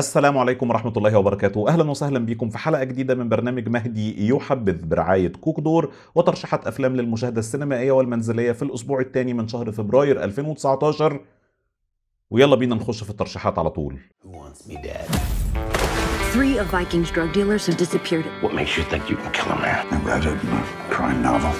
السلام عليكم ورحمة الله وبركاته أهلا وسهلا بكم في حلقة جديدة من برنامج مهدي يحبذ برعاية كوك دور وترشيحات أفلام للمشاهدة السينمائية والمنزلية في الأسبوع الثاني من شهر فبراير 2019 ويلا بينا نخش في الترشيحات على طول Three of Viking's drug dealers have disappeared. What makes you think you can kill a man? I read it in a crime novel.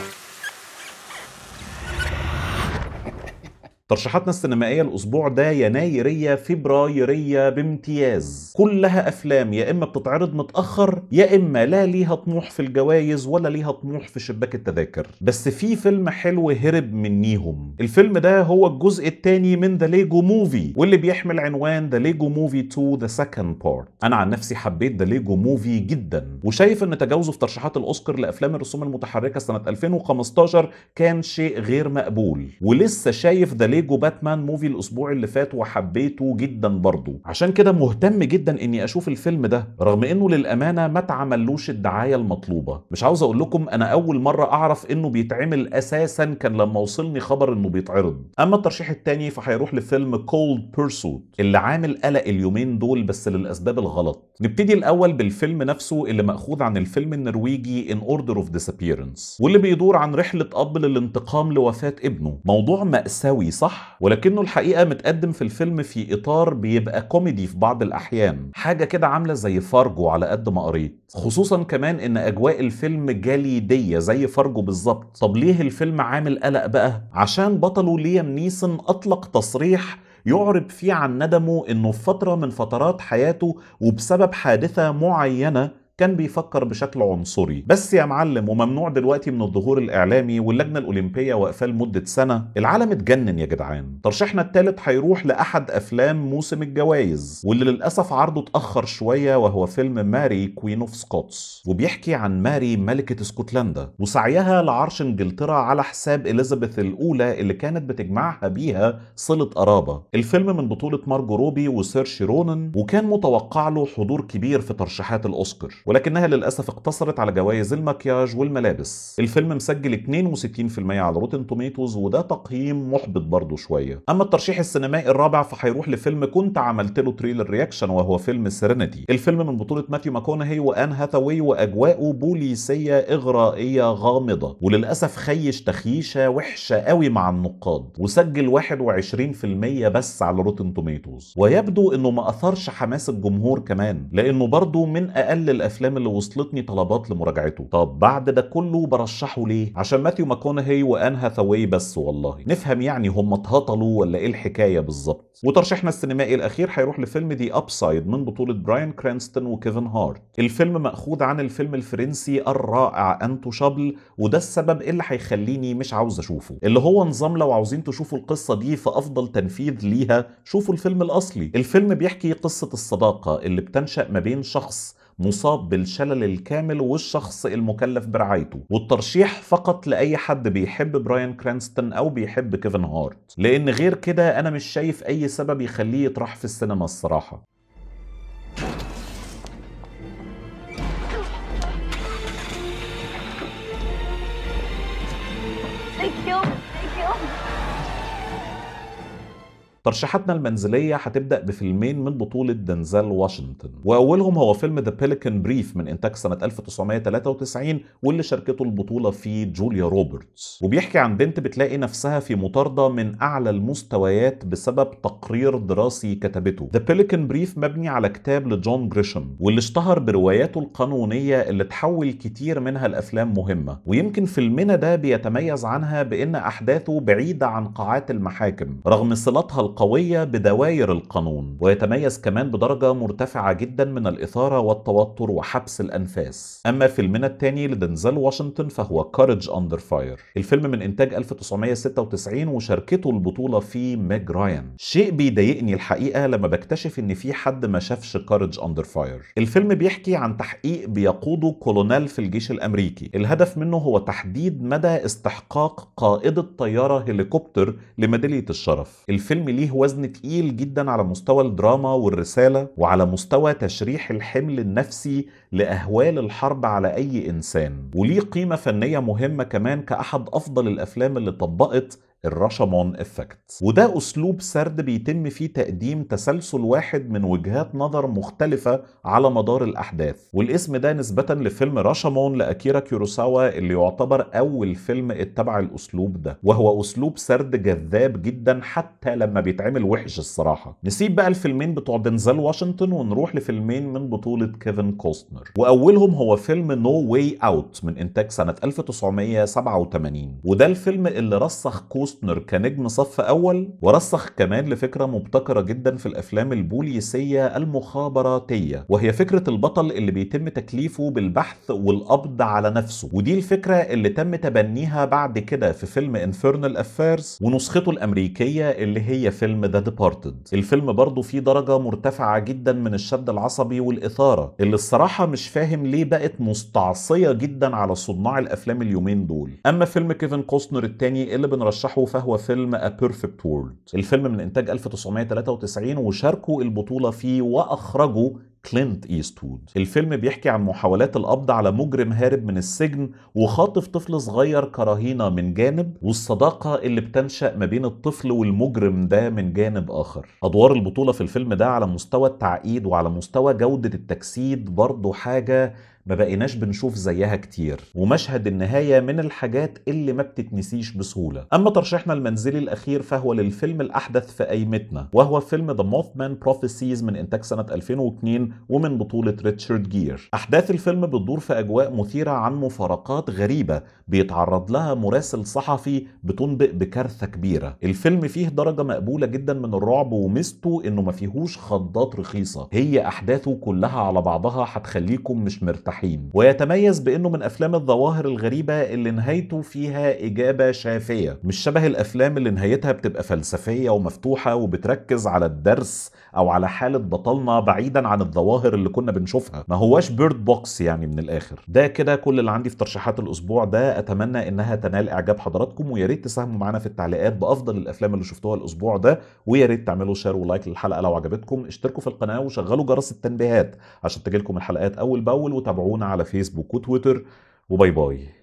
ترشيحاتنا السينمائية الأسبوع ده ينايرية فبرايرية بامتياز كلها أفلام يا إما بتتعرض متأخر يا إما لا ليها طموح في الجوائز ولا ليها طموح في شباك التذاكر بس في فيلم حلو هرب منيهم الفيلم ده هو الجزء الثاني من ذا ليجو موفي واللي بيحمل عنوان ذا ليجو موفي 2 ذا سكند بارت أنا عن نفسي حبيت ذا ليجو موفي جدا وشايف إن تجاوزه في ترشيحات الأوسكار لأفلام الرسوم المتحركة سنة 2015 كان شيء غير مقبول ولسه شايف ذا ليجو باتمان موفي الاسبوع اللي فات وحبيته جدا برضه عشان كده مهتم جدا اني اشوف الفيلم ده رغم انه للامانه ما اتعملوش الدعايه المطلوبه مش عاوز اقول لكم انا اول مره اعرف انه بيتعمل اساسا كان لما وصلني خبر انه بيتعرض اما الترشيح الثاني فهيروح لفيلم كولد بيرسوت اللي عامل قلق اليومين دول بس للاسباب الغلط نبتدي الاول بالفيلم نفسه اللي ماخوذ عن الفيلم النرويجي ان اوردر اوف ديسابيرنس واللي بيدور عن رحله اب للانتقام لوفاه ابنه موضوع ماساوي صح صح ولكنه الحقيقه متقدم في الفيلم في اطار بيبقى كوميدي في بعض الاحيان حاجه كده عامله زي فارجو على قد ما قريت خصوصا كمان ان اجواء الفيلم جليديه زي فارجو بالظبط طب ليه الفيلم عامل قلق بقى عشان بطله ليام نيسون اطلق تصريح يعرب فيه عن ندمه انه في فتره من فترات حياته وبسبب حادثه معينه كان بيفكر بشكل عنصري بس يا معلم وممنوع دلوقتي من الظهور الاعلامي واللجنه الاولمبيه واقفاه لمده سنه العالم اتجنن يا جدعان ترشيحنا الثالث هيروح لاحد افلام موسم الجوائز واللي للاسف عرضه اتاخر شويه وهو فيلم ماري كوين اوف سكوتس وبيحكي عن ماري ملكه اسكتلندا وسعيها لعرش انجلترا على حساب اليزابيث الاولى اللي كانت بتجمعها بيها صله قرابه الفيلم من بطوله مارجو روبي وسيرشي رونن وكان متوقع له حضور كبير في ترشيحات الاوسكار ولكنها للأسف اقتصرت على جوائز المكياج والملابس الفيلم مسجل 62% على روتن توميتوز وده تقييم محبط برضه شوية أما الترشيح السينمائي الرابع فهيروح لفيلم كنت عملت له تريلر رياكشن وهو فيلم سيرينيتي الفيلم من بطولة ماثيو ماكونهي وآن هاثاوي وأجواءه بوليسية إغرائية غامضة وللأسف خيش تخيشة وحشة قوي مع النقاد وسجل 21% بس على روتن توميتوز ويبدو انه ما اثرش حماس الجمهور كمان لانه برضه من اقل الافلام الافلام اللي وصلتني طلبات لمراجعته طب بعد ده كله برشحه ليه عشان ماثيو ماكونهي وان هاثاواي بس والله نفهم يعني هم اتهطلوا ولا ايه الحكايه بالظبط وترشيحنا السينمائي الاخير هيروح لفيلم دي ابسايد من بطوله براين كرانستون وكيفن هارت الفيلم ماخوذ عن الفيلم الفرنسي الرائع انتو شابل وده السبب اللي هيخليني مش عاوز اشوفه اللي هو نظام لو عاوزين تشوفوا القصه دي في افضل تنفيذ ليها شوفوا الفيلم الاصلي الفيلم بيحكي قصه الصداقه اللي بتنشا ما بين شخص مصاب بالشلل الكامل والشخص المكلف برعايته والترشيح فقط لاي حد بيحب براين كرانستون او بيحب كيفن هارت لان غير كده انا مش شايف اي سبب يخليه يطرح في السينما الصراحه ترشيحاتنا المنزلية هتبدأ بفيلمين من بطولة دنزل واشنطن وأولهم هو فيلم ذا بيليكن بريف من إنتاج سنة 1993 واللي شاركته البطولة فيه جوليا روبرتس وبيحكي عن بنت بتلاقي نفسها في مطاردة من أعلى المستويات بسبب تقرير دراسي كتبته ذا بيليكن بريف مبني على كتاب لجون جريشم واللي اشتهر برواياته القانونية اللي تحول كتير منها لأفلام مهمة ويمكن فيلمنا ده بيتميز عنها بأن أحداثه بعيدة عن قاعات المحاكم رغم صلتها قوية بدواير القانون ويتميز كمان بدرجة مرتفعة جدا من الإثارة والتوتر وحبس الأنفاس أما فيلمنا الثاني لدنزل واشنطن فهو كارج أندر فاير الفيلم من إنتاج 1996 وشاركته البطولة فيه ميج رايان شيء بيضايقني الحقيقة لما بكتشف إن في حد ما شافش كارج أندر فاير الفيلم بيحكي عن تحقيق بيقوده كولونيل في الجيش الأمريكي الهدف منه هو تحديد مدى استحقاق قائد الطيارة هليكوبتر لميدالية الشرف الفيلم ليه وزن تقيل جدا على مستوى الدراما والرسالة وعلى مستوى تشريح الحمل النفسي لأهوال الحرب على أي إنسان وليه قيمة فنية مهمة كمان كأحد أفضل الأفلام اللي طبقت الرشمون افكت وده اسلوب سرد بيتم فيه تقديم تسلسل واحد من وجهات نظر مختلفة على مدار الاحداث والاسم ده نسبة لفيلم رشمون لاكيرا كيروساوا اللي يعتبر اول فيلم اتبع الاسلوب ده وهو اسلوب سرد جذاب جدا حتى لما بيتعمل وحش الصراحة نسيب بقى الفيلمين بتوع دنزل واشنطن ونروح لفيلمين من بطولة كيفن كوستنر واولهم هو فيلم نو واي اوت من انتاج سنة 1987 وده الفيلم اللي رسخ كوستنر كوستنر كنجم صف أول ورسخ كمان لفكرة مبتكرة جدا في الأفلام البوليسية المخابراتية وهي فكرة البطل اللي بيتم تكليفه بالبحث والقبض على نفسه ودي الفكرة اللي تم تبنيها بعد كده في فيلم انفيرنال افيرز ونسخته الأمريكية اللي هي فيلم ذا ديبارتد الفيلم برضه فيه درجة مرتفعة جدا من الشد العصبي والإثارة اللي الصراحة مش فاهم ليه بقت مستعصية جدا على صناع الأفلام اليومين دول أما فيلم كيفن كوستنر التاني اللي بنرشحه شرحه فهو فيلم A Perfect World الفيلم من إنتاج 1993 وشاركوا البطولة فيه وأخرجوا كلينت ايستوود الفيلم بيحكي عن محاولات القبض على مجرم هارب من السجن وخاطف طفل صغير كرهينه من جانب والصداقه اللي بتنشا ما بين الطفل والمجرم ده من جانب اخر ادوار البطوله في الفيلم ده على مستوى التعقيد وعلى مستوى جوده التجسيد برضه حاجه ما بقيناش بنشوف زيها كتير ومشهد النهاية من الحاجات اللي ما بتتنسيش بسهولة أما ترشيحنا المنزلي الأخير فهو للفيلم الأحدث في قايمتنا وهو فيلم The Mothman Prophecies من إنتاج سنة 2002 ومن بطولة ريتشارد جير أحداث الفيلم بتدور في أجواء مثيرة عن مفارقات غريبة بيتعرض لها مراسل صحفي بتنبئ بكارثة كبيرة الفيلم فيه درجة مقبولة جدا من الرعب وميزته إنه ما فيهوش خضات رخيصة هي أحداثه كلها على بعضها هتخليكم مش مرتاحين الجحيم ويتميز بانه من افلام الظواهر الغريبه اللي نهايته فيها اجابه شافيه مش شبه الافلام اللي نهايتها بتبقى فلسفيه ومفتوحه وبتركز على الدرس او على حاله بطلنا بعيدا عن الظواهر اللي كنا بنشوفها ما هواش بيرد بوكس يعني من الاخر ده كده كل اللي عندي في ترشيحات الاسبوع ده اتمنى انها تنال اعجاب حضراتكم ويا ريت تساهموا معانا في التعليقات بافضل الافلام اللي شفتوها الاسبوع ده ويا ريت تعملوا شير ولايك للحلقه لو عجبتكم اشتركوا في القناه وشغلوا جرس التنبيهات عشان تجيلكم الحلقات اول باول وتابعوا تابعونا على فيسبوك وتويتر وباي باي